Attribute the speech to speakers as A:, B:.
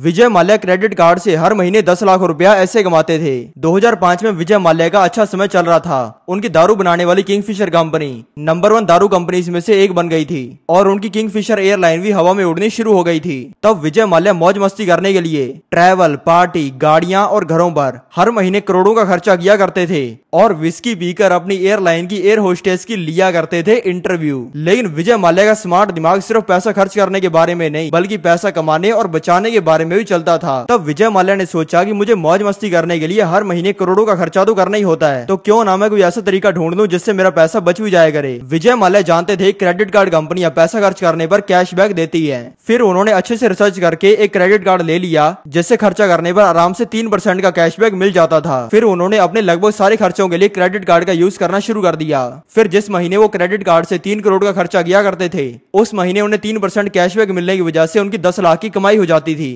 A: विजय Mallya credit card से हर महीने दस लाख रुपया ऐसे कमाते थे 2005 में विजय माल्या का अच्छा समय चल रहा था उनकी दारू बनाने वाली किंगफिशर कंपनी नंबर वन दारू कंपनी में से एक बन गई थी और उनकी किंगफिशर एयरलाइन भी हवा में उड़नी शुरू हो गई थी तब विजय माल्या मौज मस्ती करने के लिए ट्रैवल पार्टी गाड़िया और घरों पर हर महीने करोड़ों का खर्चा किया करते थे और विस्की पीकर अपनी एयरलाइन की एयर होस्टेस की लिया करते थे इंटरव्यू लेकिन विजय माल्या का स्मार्ट दिमाग सिर्फ पैसा खर्च करने के बारे में नहीं बल्कि पैसा कमाने और बचाने के बारे बारे में भी चलता था तब विजय माल्या ने सोचा की मुझे मौज मस्ती करने के लिए हर महीने करोड़ों का खर्चा तो करना ही होता है तो क्यों ना मैं कोई ऐसा तरीका ढूंढ लू जिससे मेरा पैसा बच भी जाया करे विजय माल्या जानते थे क्रेडिट कार्ड कंपनियां पैसा खर्च करने आरोप कैश देती है फिर उन्होंने अच्छे ऐसी रिसर्च करके एक क्रेडिट कार्ड ले लिया जिससे खर्चा करने आरोप आराम ऐसी तीन परसेंट का कैशबैक मिल जाता था फिर उन्होंने अपने लगभग सारे खर्चों के लिए क्रेडिट कार्ड का यूज करना शुरू कर दिया फिर जिस महीने वो क्रेडिट कार्ड से तीन करोड़ का खर्चा किया करते थे उस महीने उन्हें तीन परसेंट कैशबैक मिलने की वजह से उनकी दस लाख की कमाई हो जाती थी